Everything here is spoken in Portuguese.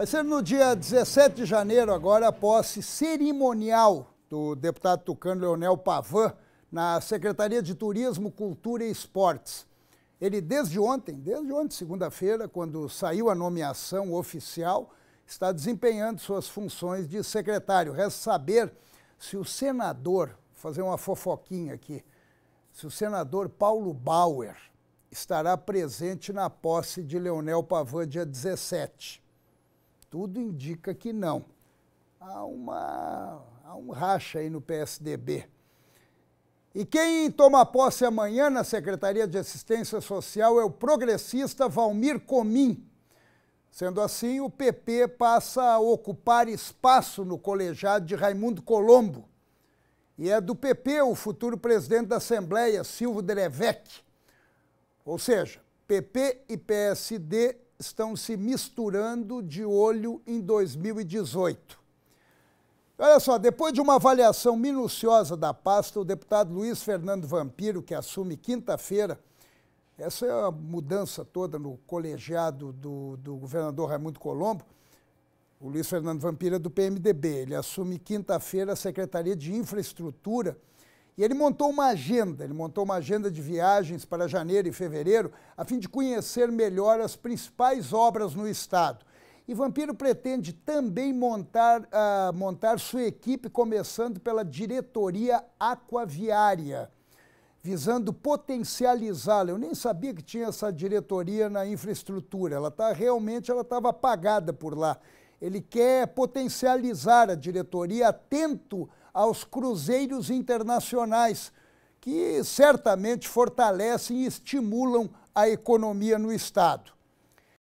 Vai ser no dia 17 de janeiro, agora, a posse cerimonial do deputado tucano Leonel Pavan na Secretaria de Turismo, Cultura e Esportes. Ele, desde ontem, desde ontem, segunda-feira, quando saiu a nomeação oficial, está desempenhando suas funções de secretário. Resta saber se o senador, vou fazer uma fofoquinha aqui, se o senador Paulo Bauer estará presente na posse de Leonel Pavan, dia 17 tudo indica que não. Há, uma, há um racha aí no PSDB. E quem toma posse amanhã na Secretaria de Assistência Social é o progressista Valmir Comim. Sendo assim, o PP passa a ocupar espaço no colegiado de Raimundo Colombo. E é do PP o futuro presidente da Assembleia, Silvio Drevec. Ou seja, PP e PSD estão se misturando de olho em 2018. Olha só, depois de uma avaliação minuciosa da pasta, o deputado Luiz Fernando Vampiro, que assume quinta-feira, essa é a mudança toda no colegiado do, do governador Raimundo Colombo, o Luiz Fernando Vampiro é do PMDB, ele assume quinta-feira a Secretaria de Infraestrutura e ele montou uma agenda, ele montou uma agenda de viagens para janeiro e fevereiro, a fim de conhecer melhor as principais obras no estado. E Vampiro pretende também montar, uh, montar sua equipe, começando pela diretoria aquaviária, visando potencializá-la. Eu nem sabia que tinha essa diretoria na infraestrutura. Ela tá realmente ela estava apagada por lá. Ele quer potencializar a diretoria, atento aos cruzeiros internacionais, que certamente fortalecem e estimulam a economia no Estado.